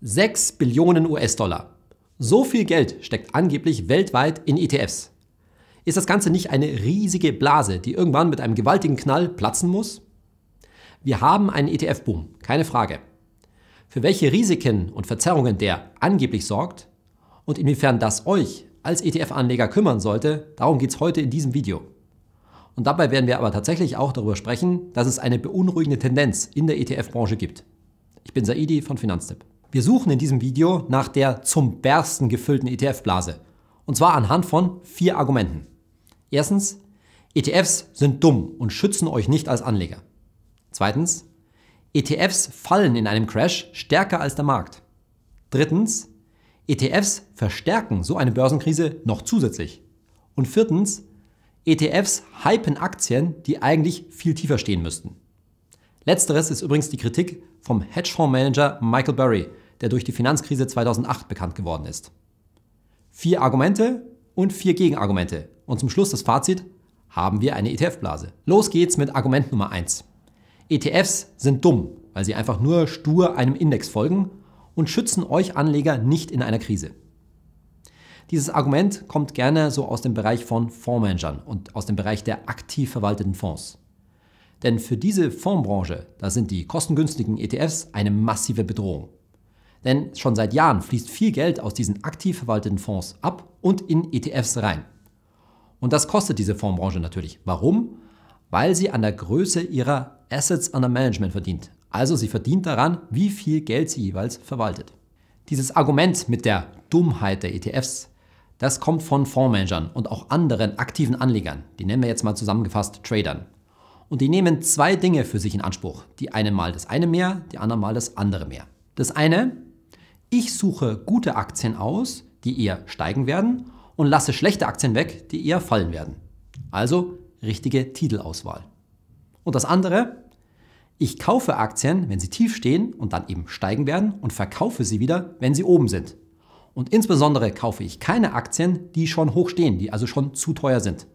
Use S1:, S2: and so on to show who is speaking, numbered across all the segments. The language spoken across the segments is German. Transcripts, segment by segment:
S1: 6 Billionen US-Dollar. So viel Geld steckt angeblich weltweit in ETFs. Ist das Ganze nicht eine riesige Blase, die irgendwann mit einem gewaltigen Knall platzen muss? Wir haben einen ETF-Boom, keine Frage. Für welche Risiken und Verzerrungen der angeblich sorgt und inwiefern das euch als ETF-Anleger kümmern sollte, darum geht es heute in diesem Video. Und dabei werden wir aber tatsächlich auch darüber sprechen, dass es eine beunruhigende Tendenz in der ETF-Branche gibt. Ich bin Saidi von Finanztipp. Wir suchen in diesem Video nach der zum Bersten gefüllten ETF-Blase. Und zwar anhand von vier Argumenten. Erstens, ETFs sind dumm und schützen euch nicht als Anleger. Zweitens, ETFs fallen in einem Crash stärker als der Markt. Drittens, ETFs verstärken so eine Börsenkrise noch zusätzlich. Und viertens, ETFs hypen Aktien, die eigentlich viel tiefer stehen müssten. Letzteres ist übrigens die Kritik vom Hedgefondsmanager Michael Burry, der durch die Finanzkrise 2008 bekannt geworden ist. Vier Argumente und vier Gegenargumente. Und zum Schluss das Fazit, haben wir eine ETF-Blase. Los geht's mit Argument Nummer 1. ETFs sind dumm, weil sie einfach nur stur einem Index folgen und schützen euch Anleger nicht in einer Krise. Dieses Argument kommt gerne so aus dem Bereich von Fondsmanagern und aus dem Bereich der aktiv verwalteten Fonds. Denn für diese Fondsbranche, da sind die kostengünstigen ETFs eine massive Bedrohung. Denn schon seit Jahren fließt viel Geld aus diesen aktiv verwalteten Fonds ab und in ETFs rein. Und das kostet diese Fondsbranche natürlich. Warum? Weil sie an der Größe ihrer Assets under Management verdient. Also sie verdient daran, wie viel Geld sie jeweils verwaltet. Dieses Argument mit der Dummheit der ETFs, das kommt von Fondsmanagern und auch anderen aktiven Anlegern, die nennen wir jetzt mal zusammengefasst Tradern. Und die nehmen zwei Dinge für sich in Anspruch, die eine mal das eine mehr, die andere mal das andere mehr. Das eine, ich suche gute Aktien aus, die eher steigen werden und lasse schlechte Aktien weg, die eher fallen werden. Also richtige Titelauswahl. Und das andere, ich kaufe Aktien, wenn sie tief stehen und dann eben steigen werden und verkaufe sie wieder, wenn sie oben sind. Und insbesondere kaufe ich keine Aktien, die schon hoch stehen, die also schon zu teuer sind.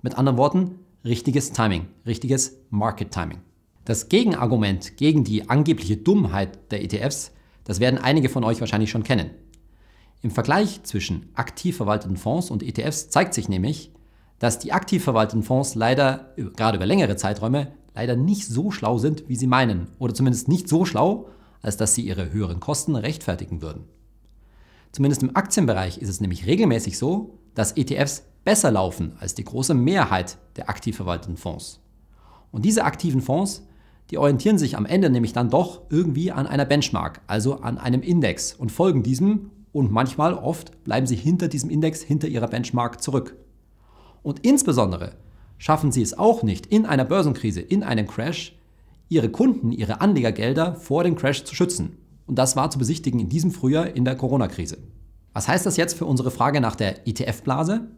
S1: Mit anderen Worten, richtiges Timing, richtiges Market Timing. Das Gegenargument gegen die angebliche Dummheit der ETFs das werden einige von euch wahrscheinlich schon kennen. Im Vergleich zwischen aktiv verwalteten Fonds und ETFs zeigt sich nämlich, dass die aktiv verwalteten Fonds leider, gerade über längere Zeiträume, leider nicht so schlau sind, wie sie meinen. Oder zumindest nicht so schlau, als dass sie ihre höheren Kosten rechtfertigen würden. Zumindest im Aktienbereich ist es nämlich regelmäßig so, dass ETFs besser laufen als die große Mehrheit der aktiv verwalteten Fonds. Und diese aktiven Fonds die orientieren sich am Ende nämlich dann doch irgendwie an einer Benchmark, also an einem Index und folgen diesem und manchmal oft bleiben sie hinter diesem Index, hinter ihrer Benchmark zurück. Und insbesondere schaffen sie es auch nicht, in einer Börsenkrise, in einem Crash, ihre Kunden, ihre Anlegergelder vor dem Crash zu schützen. Und das war zu besichtigen in diesem Frühjahr in der Corona-Krise. Was heißt das jetzt für unsere Frage nach der ETF-Blase?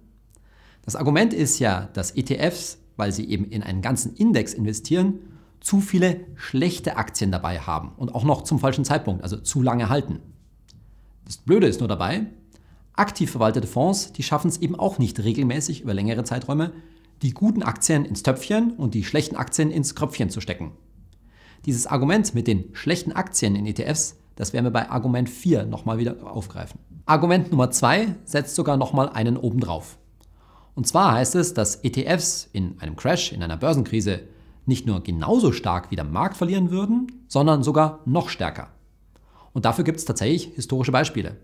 S1: Das Argument ist ja, dass ETFs, weil sie eben in einen ganzen Index investieren, zu viele schlechte Aktien dabei haben und auch noch zum falschen Zeitpunkt, also zu lange halten. Das Blöde ist nur dabei, aktiv verwaltete Fonds, die schaffen es eben auch nicht regelmäßig über längere Zeiträume, die guten Aktien ins Töpfchen und die schlechten Aktien ins Kröpfchen zu stecken. Dieses Argument mit den schlechten Aktien in ETFs, das werden wir bei Argument 4 nochmal wieder aufgreifen. Argument Nummer 2 setzt sogar nochmal einen obendrauf. Und zwar heißt es, dass ETFs in einem Crash, in einer Börsenkrise nicht nur genauso stark wie der Markt verlieren würden, sondern sogar noch stärker. Und dafür gibt es tatsächlich historische Beispiele.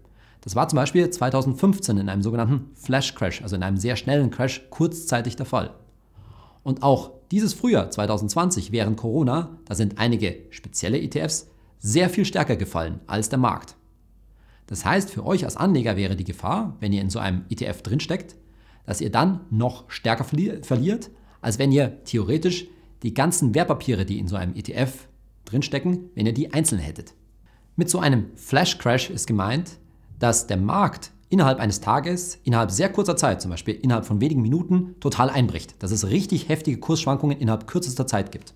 S1: Das war zum Beispiel 2015 in einem sogenannten Flash Crash, also in einem sehr schnellen Crash, kurzzeitig der Fall. Und auch dieses Frühjahr 2020 während Corona, da sind einige spezielle ETFs sehr viel stärker gefallen als der Markt. Das heißt, für euch als Anleger wäre die Gefahr, wenn ihr in so einem ETF drinsteckt, dass ihr dann noch stärker verliert, als wenn ihr theoretisch die ganzen Wertpapiere, die in so einem ETF drinstecken, wenn ihr die einzeln hättet. Mit so einem Flash Crash ist gemeint, dass der Markt innerhalb eines Tages, innerhalb sehr kurzer Zeit, zum Beispiel innerhalb von wenigen Minuten, total einbricht, dass es richtig heftige Kursschwankungen innerhalb kürzester Zeit gibt.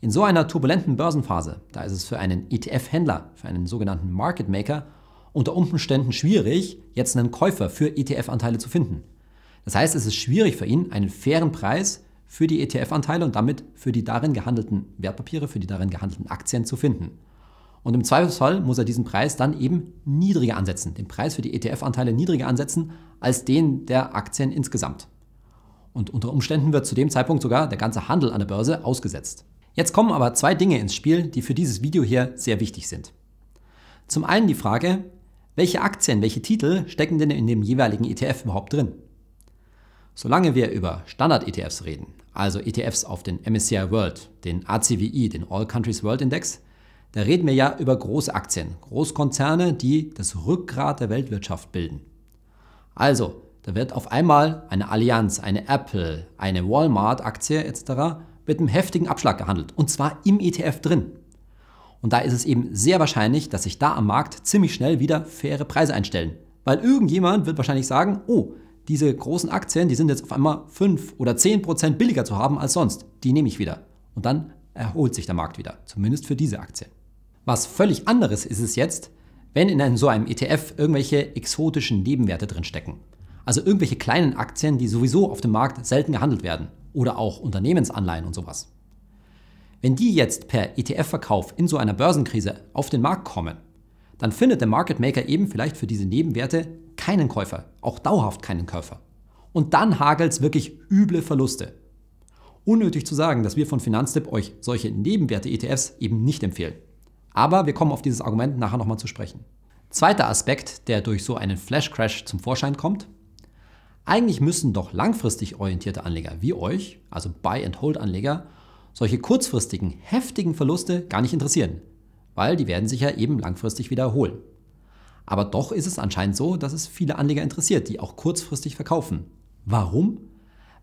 S1: In so einer turbulenten Börsenphase, da ist es für einen ETF-Händler, für einen sogenannten Market Maker, unter Umständen schwierig, jetzt einen Käufer für ETF-Anteile zu finden. Das heißt, es ist schwierig für ihn, einen fairen Preis für die ETF-Anteile und damit für die darin gehandelten Wertpapiere, für die darin gehandelten Aktien zu finden. Und im Zweifelsfall muss er diesen Preis dann eben niedriger ansetzen, den Preis für die ETF-Anteile niedriger ansetzen als den der Aktien insgesamt. Und unter Umständen wird zu dem Zeitpunkt sogar der ganze Handel an der Börse ausgesetzt. Jetzt kommen aber zwei Dinge ins Spiel, die für dieses Video hier sehr wichtig sind. Zum einen die Frage, welche Aktien, welche Titel stecken denn in dem jeweiligen ETF überhaupt drin? Solange wir über Standard-ETFs reden, also ETFs auf den MSCI World, den ACWI, den All Countries World Index, da reden wir ja über große Aktien, Großkonzerne, die das Rückgrat der Weltwirtschaft bilden. Also, da wird auf einmal eine Allianz, eine Apple, eine Walmart-Aktie etc. mit einem heftigen Abschlag gehandelt und zwar im ETF drin. Und da ist es eben sehr wahrscheinlich, dass sich da am Markt ziemlich schnell wieder faire Preise einstellen. Weil irgendjemand wird wahrscheinlich sagen, oh, diese großen Aktien, die sind jetzt auf einmal 5 oder 10 Prozent billiger zu haben als sonst. Die nehme ich wieder. Und dann erholt sich der Markt wieder, zumindest für diese Aktien. Was völlig anderes ist es jetzt, wenn in einem, so einem ETF irgendwelche exotischen Nebenwerte drinstecken. Also irgendwelche kleinen Aktien, die sowieso auf dem Markt selten gehandelt werden. Oder auch Unternehmensanleihen und sowas. Wenn die jetzt per ETF-Verkauf in so einer Börsenkrise auf den Markt kommen, dann findet der Market Maker eben vielleicht für diese Nebenwerte keinen Käufer, auch dauerhaft keinen Käufer. Und dann hagelt es wirklich üble Verluste. Unnötig zu sagen, dass wir von Finanztipp euch solche Nebenwerte-ETFs eben nicht empfehlen. Aber wir kommen auf dieses Argument nachher nochmal zu sprechen. Zweiter Aspekt, der durch so einen Flash-Crash zum Vorschein kommt. Eigentlich müssen doch langfristig orientierte Anleger wie euch, also Buy-and-Hold-Anleger, solche kurzfristigen, heftigen Verluste gar nicht interessieren weil die werden sich ja eben langfristig wiederholen. Aber doch ist es anscheinend so, dass es viele Anleger interessiert, die auch kurzfristig verkaufen. Warum?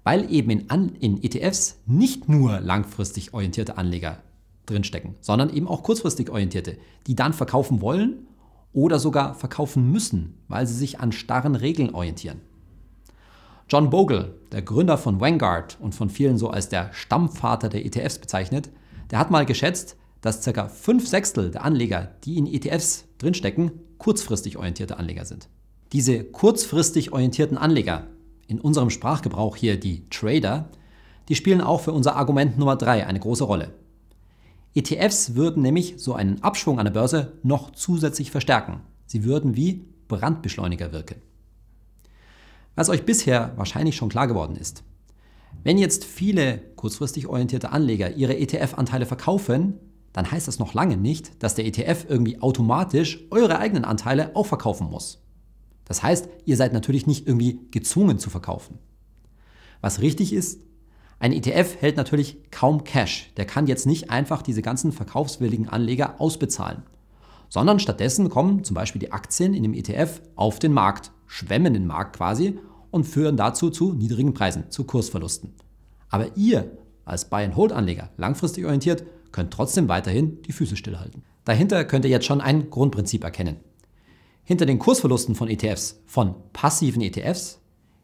S1: Weil eben in, An in ETFs nicht nur langfristig orientierte Anleger drinstecken, sondern eben auch kurzfristig orientierte, die dann verkaufen wollen oder sogar verkaufen müssen, weil sie sich an starren Regeln orientieren. John Bogle, der Gründer von Vanguard und von vielen so als der Stammvater der ETFs bezeichnet, der hat mal geschätzt, dass ca. 5 Sechstel der Anleger, die in ETFs drinstecken, kurzfristig orientierte Anleger sind. Diese kurzfristig orientierten Anleger, in unserem Sprachgebrauch hier die Trader, die spielen auch für unser Argument Nummer 3 eine große Rolle. ETFs würden nämlich so einen Abschwung an der Börse noch zusätzlich verstärken. Sie würden wie Brandbeschleuniger wirken. Was euch bisher wahrscheinlich schon klar geworden ist. Wenn jetzt viele kurzfristig orientierte Anleger ihre ETF-Anteile verkaufen, dann heißt das noch lange nicht, dass der ETF irgendwie automatisch eure eigenen Anteile auch verkaufen muss. Das heißt, ihr seid natürlich nicht irgendwie gezwungen zu verkaufen. Was richtig ist, ein ETF hält natürlich kaum Cash. Der kann jetzt nicht einfach diese ganzen verkaufswilligen Anleger ausbezahlen, sondern stattdessen kommen zum Beispiel die Aktien in dem ETF auf den Markt, schwemmen den Markt quasi und führen dazu zu niedrigen Preisen, zu Kursverlusten. Aber ihr als Buy-and-Hold-Anleger, langfristig orientiert, können trotzdem weiterhin die Füße stillhalten. Dahinter könnt ihr jetzt schon ein Grundprinzip erkennen. Hinter den Kursverlusten von ETFs, von passiven ETFs,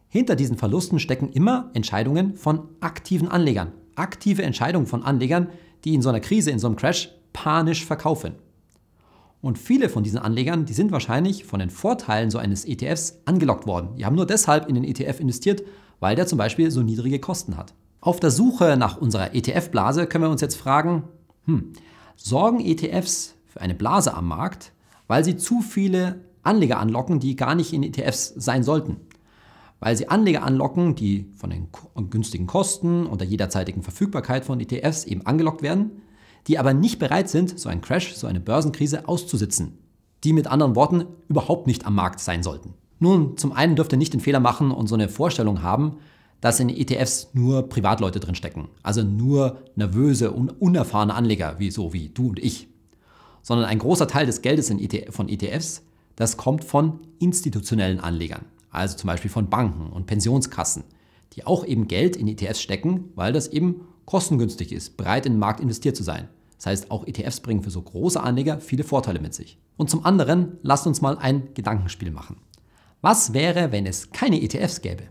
S1: hinter diesen Verlusten stecken immer Entscheidungen von aktiven Anlegern. Aktive Entscheidungen von Anlegern, die in so einer Krise, in so einem Crash panisch verkaufen. Und viele von diesen Anlegern, die sind wahrscheinlich von den Vorteilen so eines ETFs angelockt worden. Die haben nur deshalb in den ETF investiert, weil der zum Beispiel so niedrige Kosten hat. Auf der Suche nach unserer ETF-Blase können wir uns jetzt fragen, hm. Sorgen ETFs für eine Blase am Markt, weil sie zu viele Anleger anlocken, die gar nicht in ETFs sein sollten? Weil sie Anleger anlocken, die von den äh, günstigen Kosten und der jederzeitigen Verfügbarkeit von ETFs eben angelockt werden, die aber nicht bereit sind, so einen Crash, so eine Börsenkrise auszusitzen, die mit anderen Worten überhaupt nicht am Markt sein sollten. Nun, zum einen dürft ihr nicht den Fehler machen und so eine Vorstellung haben, dass in ETFs nur Privatleute drinstecken, also nur nervöse und unerfahrene Anleger, wie so wie du und ich, sondern ein großer Teil des Geldes ETF, von ETFs, das kommt von institutionellen Anlegern, also zum Beispiel von Banken und Pensionskassen, die auch eben Geld in ETFs stecken, weil das eben kostengünstig ist, breit in den Markt investiert zu sein. Das heißt, auch ETFs bringen für so große Anleger viele Vorteile mit sich. Und zum anderen, lasst uns mal ein Gedankenspiel machen. Was wäre, wenn es keine ETFs gäbe?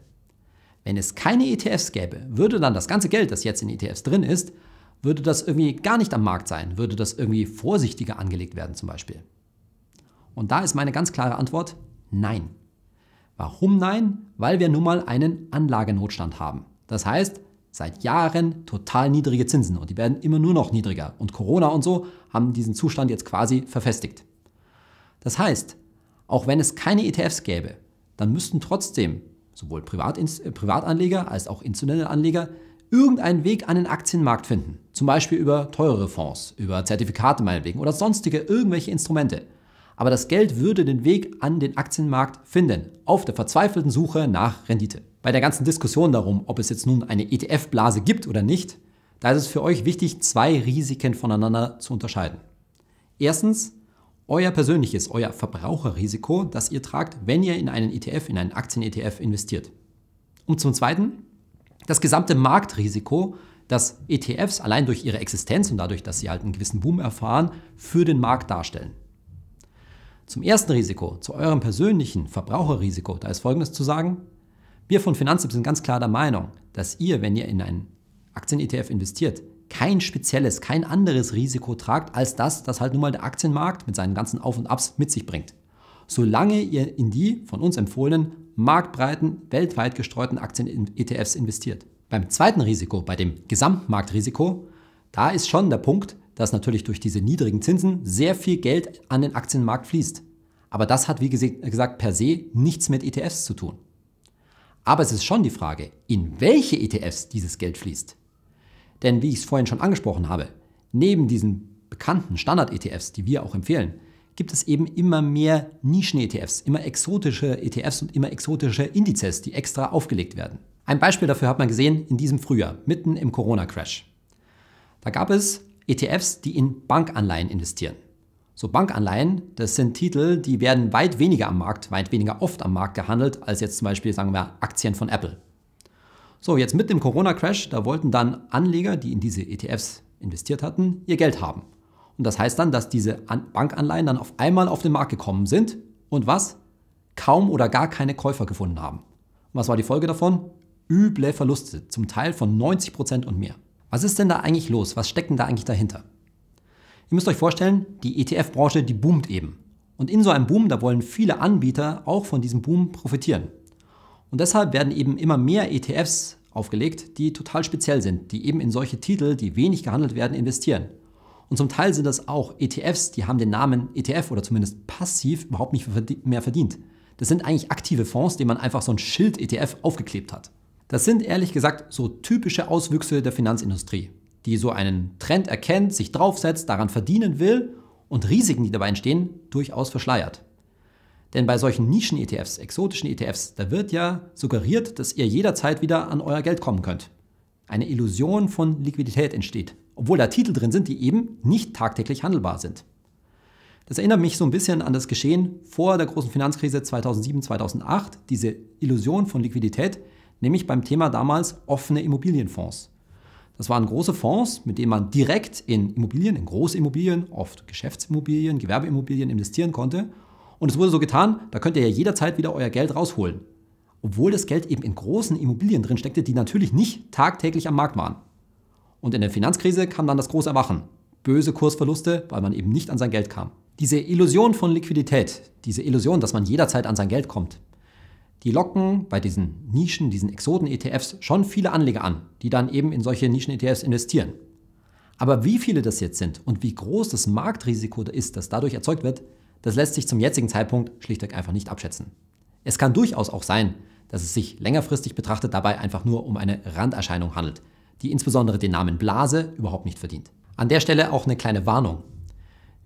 S1: Wenn es keine ETFs gäbe, würde dann das ganze Geld, das jetzt in ETFs drin ist, würde das irgendwie gar nicht am Markt sein, würde das irgendwie vorsichtiger angelegt werden zum Beispiel. Und da ist meine ganz klare Antwort nein. Warum nein? Weil wir nun mal einen Anlagenotstand haben. Das heißt, seit Jahren total niedrige Zinsen und die werden immer nur noch niedriger. Und Corona und so haben diesen Zustand jetzt quasi verfestigt. Das heißt, auch wenn es keine ETFs gäbe, dann müssten trotzdem sowohl Privatins äh, Privatanleger als auch institutionelle Anleger, irgendeinen Weg an den Aktienmarkt finden. Zum Beispiel über teurere Fonds, über Zertifikate meinetwegen oder sonstige irgendwelche Instrumente. Aber das Geld würde den Weg an den Aktienmarkt finden, auf der verzweifelten Suche nach Rendite. Bei der ganzen Diskussion darum, ob es jetzt nun eine ETF-Blase gibt oder nicht, da ist es für euch wichtig, zwei Risiken voneinander zu unterscheiden. Erstens, euer persönliches, euer Verbraucherrisiko, das ihr tragt, wenn ihr in einen ETF, in einen Aktien-ETF investiert. Und zum Zweiten, das gesamte Marktrisiko, das ETFs allein durch ihre Existenz und dadurch, dass sie halt einen gewissen Boom erfahren, für den Markt darstellen. Zum ersten Risiko, zu eurem persönlichen Verbraucherrisiko, da ist Folgendes zu sagen. Wir von Finanztipp sind ganz klar der Meinung, dass ihr, wenn ihr in einen Aktien-ETF investiert, kein spezielles, kein anderes Risiko tragt, als das, das halt nun mal der Aktienmarkt mit seinen ganzen Auf und Abs mit sich bringt. Solange ihr in die von uns empfohlenen, marktbreiten, weltweit gestreuten Aktien-ETFs investiert. Beim zweiten Risiko, bei dem Gesamtmarktrisiko, da ist schon der Punkt, dass natürlich durch diese niedrigen Zinsen sehr viel Geld an den Aktienmarkt fließt. Aber das hat, wie gesagt, per se nichts mit ETFs zu tun. Aber es ist schon die Frage, in welche ETFs dieses Geld fließt. Denn wie ich es vorhin schon angesprochen habe, neben diesen bekannten Standard-ETFs, die wir auch empfehlen, gibt es eben immer mehr Nischen-ETFs, immer exotische ETFs und immer exotische Indizes, die extra aufgelegt werden. Ein Beispiel dafür hat man gesehen in diesem Frühjahr, mitten im Corona-Crash. Da gab es ETFs, die in Bankanleihen investieren. So Bankanleihen, das sind Titel, die werden weit weniger am Markt, weit weniger oft am Markt gehandelt, als jetzt zum Beispiel, sagen wir, Aktien von Apple. So, jetzt mit dem Corona-Crash, da wollten dann Anleger, die in diese ETFs investiert hatten, ihr Geld haben. Und das heißt dann, dass diese Bankanleihen dann auf einmal auf den Markt gekommen sind und was? Kaum oder gar keine Käufer gefunden haben. Und was war die Folge davon? Üble Verluste, zum Teil von 90% Prozent und mehr. Was ist denn da eigentlich los? Was steckt denn da eigentlich dahinter? Ihr müsst euch vorstellen, die ETF-Branche, die boomt eben. Und in so einem Boom, da wollen viele Anbieter auch von diesem Boom profitieren. Und deshalb werden eben immer mehr ETFs aufgelegt, die total speziell sind, die eben in solche Titel, die wenig gehandelt werden, investieren. Und zum Teil sind das auch ETFs, die haben den Namen ETF oder zumindest passiv überhaupt nicht mehr verdient. Das sind eigentlich aktive Fonds, denen man einfach so ein Schild ETF aufgeklebt hat. Das sind ehrlich gesagt so typische Auswüchse der Finanzindustrie, die so einen Trend erkennt, sich draufsetzt, daran verdienen will und Risiken, die dabei entstehen, durchaus verschleiert. Denn bei solchen Nischen-ETFs, exotischen ETFs, da wird ja suggeriert, dass ihr jederzeit wieder an euer Geld kommen könnt. Eine Illusion von Liquidität entsteht, obwohl da Titel drin sind, die eben nicht tagtäglich handelbar sind. Das erinnert mich so ein bisschen an das Geschehen vor der großen Finanzkrise 2007, 2008, diese Illusion von Liquidität, nämlich beim Thema damals offene Immobilienfonds. Das waren große Fonds, mit denen man direkt in Immobilien, in Großimmobilien, oft Geschäftsimmobilien, Gewerbeimmobilien investieren konnte und es wurde so getan, da könnt ihr ja jederzeit wieder euer Geld rausholen. Obwohl das Geld eben in großen Immobilien drin steckte, die natürlich nicht tagtäglich am Markt waren. Und in der Finanzkrise kam dann das große Erwachen. Böse Kursverluste, weil man eben nicht an sein Geld kam. Diese Illusion von Liquidität, diese Illusion, dass man jederzeit an sein Geld kommt, die locken bei diesen Nischen, diesen Exoten-ETFs schon viele Anleger an, die dann eben in solche Nischen-ETFs investieren. Aber wie viele das jetzt sind und wie groß das Marktrisiko ist, das dadurch erzeugt wird, das lässt sich zum jetzigen Zeitpunkt schlichtweg einfach nicht abschätzen. Es kann durchaus auch sein, dass es sich längerfristig betrachtet dabei einfach nur um eine Randerscheinung handelt, die insbesondere den Namen Blase überhaupt nicht verdient. An der Stelle auch eine kleine Warnung.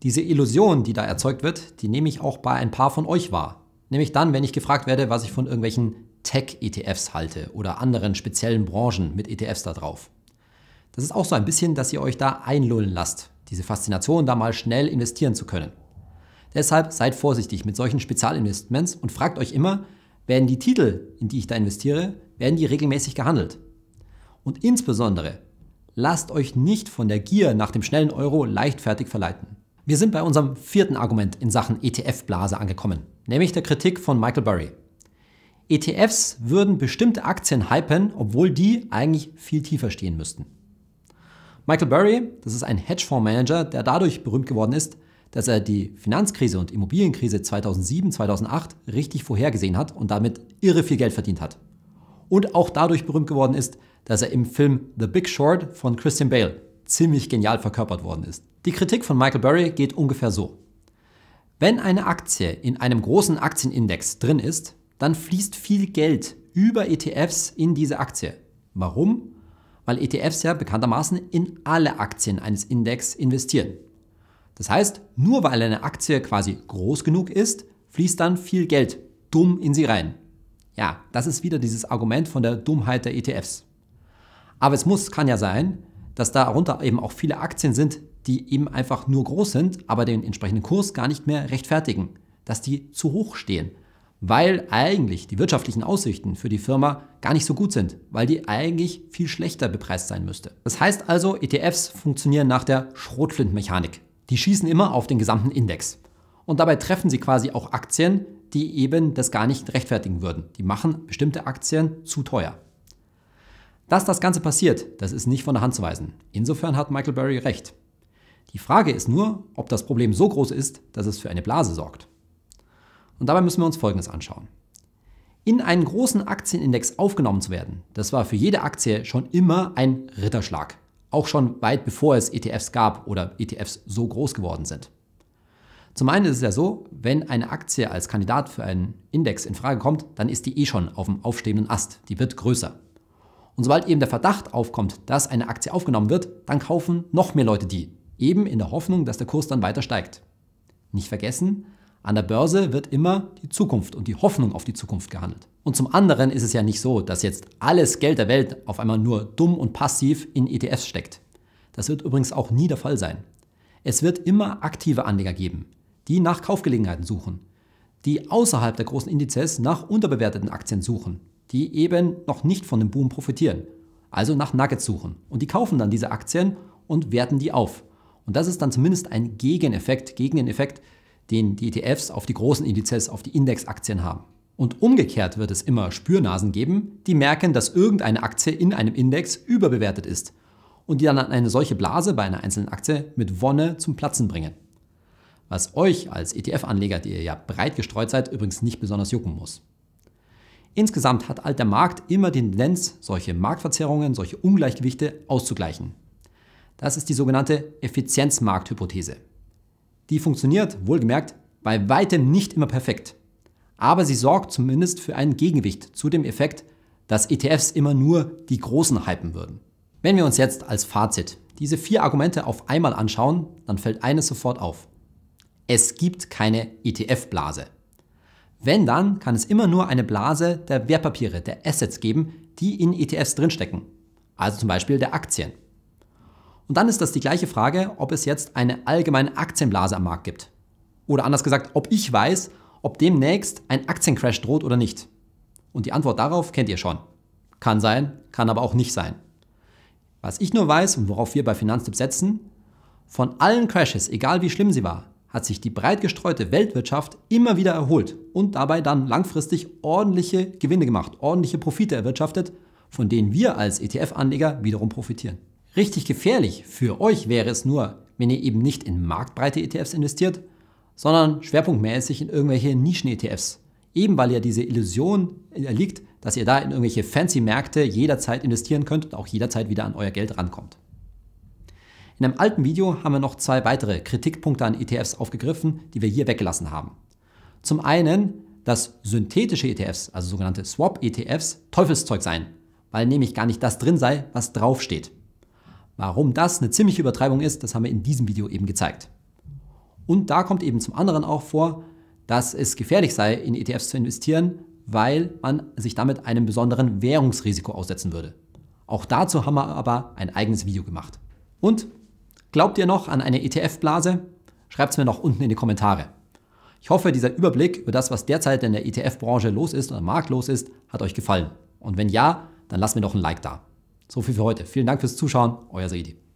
S1: Diese Illusion, die da erzeugt wird, die nehme ich auch bei ein paar von euch wahr. Nämlich dann, wenn ich gefragt werde, was ich von irgendwelchen Tech-ETFs halte oder anderen speziellen Branchen mit ETFs da drauf. Das ist auch so ein bisschen, dass ihr euch da einlullen lasst, diese Faszination, da mal schnell investieren zu können. Deshalb seid vorsichtig mit solchen Spezialinvestments und fragt euch immer, werden die Titel, in die ich da investiere, werden die regelmäßig gehandelt? Und insbesondere, lasst euch nicht von der Gier nach dem schnellen Euro leichtfertig verleiten. Wir sind bei unserem vierten Argument in Sachen ETF-Blase angekommen, nämlich der Kritik von Michael Burry. ETFs würden bestimmte Aktien hypen, obwohl die eigentlich viel tiefer stehen müssten. Michael Burry, das ist ein Hedgefondsmanager, der dadurch berühmt geworden ist, dass er die Finanzkrise und Immobilienkrise 2007, 2008 richtig vorhergesehen hat und damit irre viel Geld verdient hat. Und auch dadurch berühmt geworden ist, dass er im Film The Big Short von Christian Bale ziemlich genial verkörpert worden ist. Die Kritik von Michael Burry geht ungefähr so. Wenn eine Aktie in einem großen Aktienindex drin ist, dann fließt viel Geld über ETFs in diese Aktie. Warum? Weil ETFs ja bekanntermaßen in alle Aktien eines Index investieren. Das heißt, nur weil eine Aktie quasi groß genug ist, fließt dann viel Geld dumm in sie rein. Ja, das ist wieder dieses Argument von der Dummheit der ETFs. Aber es muss, kann ja sein, dass darunter eben auch viele Aktien sind, die eben einfach nur groß sind, aber den entsprechenden Kurs gar nicht mehr rechtfertigen, dass die zu hoch stehen, weil eigentlich die wirtschaftlichen Aussichten für die Firma gar nicht so gut sind, weil die eigentlich viel schlechter bepreist sein müsste. Das heißt also, ETFs funktionieren nach der Schrotflintmechanik. Die schießen immer auf den gesamten Index. Und dabei treffen sie quasi auch Aktien, die eben das gar nicht rechtfertigen würden. Die machen bestimmte Aktien zu teuer. Dass das Ganze passiert, das ist nicht von der Hand zu weisen. Insofern hat Michael Burry recht. Die Frage ist nur, ob das Problem so groß ist, dass es für eine Blase sorgt. Und dabei müssen wir uns Folgendes anschauen. In einen großen Aktienindex aufgenommen zu werden, das war für jede Aktie schon immer ein Ritterschlag auch schon weit bevor es ETFs gab oder ETFs so groß geworden sind. Zum einen ist es ja so, wenn eine Aktie als Kandidat für einen Index in Frage kommt, dann ist die eh schon auf dem aufstehenden Ast, die wird größer. Und sobald eben der Verdacht aufkommt, dass eine Aktie aufgenommen wird, dann kaufen noch mehr Leute die, eben in der Hoffnung, dass der Kurs dann weiter steigt. Nicht vergessen, an der Börse wird immer die Zukunft und die Hoffnung auf die Zukunft gehandelt. Und zum anderen ist es ja nicht so, dass jetzt alles Geld der Welt auf einmal nur dumm und passiv in ETFs steckt. Das wird übrigens auch nie der Fall sein. Es wird immer aktive Anleger geben, die nach Kaufgelegenheiten suchen, die außerhalb der großen Indizes nach unterbewerteten Aktien suchen, die eben noch nicht von dem Boom profitieren, also nach Nuggets suchen. Und die kaufen dann diese Aktien und werten die auf. Und das ist dann zumindest ein Gegeneffekt gegen den Effekt, den die ETFs auf die großen Indizes, auf die Indexaktien haben. Und umgekehrt wird es immer Spürnasen geben, die merken, dass irgendeine Aktie in einem Index überbewertet ist und die dann eine solche Blase bei einer einzelnen Aktie mit Wonne zum Platzen bringen. Was euch als ETF-Anleger, die ihr ja breit gestreut seid, übrigens nicht besonders jucken muss. Insgesamt hat halt der Markt immer die Tendenz, solche Marktverzerrungen, solche Ungleichgewichte auszugleichen. Das ist die sogenannte Effizienzmarkthypothese. Die funktioniert, wohlgemerkt, bei weitem nicht immer perfekt. Aber sie sorgt zumindest für ein Gegengewicht zu dem Effekt, dass ETFs immer nur die Großen hypen würden. Wenn wir uns jetzt als Fazit diese vier Argumente auf einmal anschauen, dann fällt eines sofort auf. Es gibt keine ETF-Blase. Wenn dann, kann es immer nur eine Blase der Wertpapiere, der Assets geben, die in ETFs drinstecken. Also zum Beispiel der Aktien. Und dann ist das die gleiche Frage, ob es jetzt eine allgemeine Aktienblase am Markt gibt. Oder anders gesagt, ob ich weiß, ob demnächst ein Aktiencrash droht oder nicht. Und die Antwort darauf kennt ihr schon. Kann sein, kann aber auch nicht sein. Was ich nur weiß und worauf wir bei Finanztipp setzen, von allen Crashes, egal wie schlimm sie war, hat sich die breit gestreute Weltwirtschaft immer wieder erholt und dabei dann langfristig ordentliche Gewinne gemacht, ordentliche Profite erwirtschaftet, von denen wir als ETF-Anleger wiederum profitieren. Richtig gefährlich für euch wäre es nur, wenn ihr eben nicht in marktbreite ETFs investiert, sondern schwerpunktmäßig in irgendwelche Nischen-ETFs. Eben weil ja diese Illusion erliegt, äh, dass ihr da in irgendwelche fancy Märkte jederzeit investieren könnt und auch jederzeit wieder an euer Geld rankommt. In einem alten Video haben wir noch zwei weitere Kritikpunkte an ETFs aufgegriffen, die wir hier weggelassen haben. Zum einen, dass synthetische ETFs, also sogenannte Swap-ETFs, Teufelszeug seien, weil nämlich gar nicht das drin sei, was draufsteht. Warum das eine ziemliche Übertreibung ist, das haben wir in diesem Video eben gezeigt. Und da kommt eben zum anderen auch vor, dass es gefährlich sei, in ETFs zu investieren, weil man sich damit einem besonderen Währungsrisiko aussetzen würde. Auch dazu haben wir aber ein eigenes Video gemacht. Und glaubt ihr noch an eine ETF-Blase? Schreibt es mir noch unten in die Kommentare. Ich hoffe, dieser Überblick über das, was derzeit in der ETF-Branche los ist oder marktlos ist, hat euch gefallen. Und wenn ja, dann lasst mir doch ein Like da. So viel für heute. Vielen Dank fürs Zuschauen. Euer Seidi.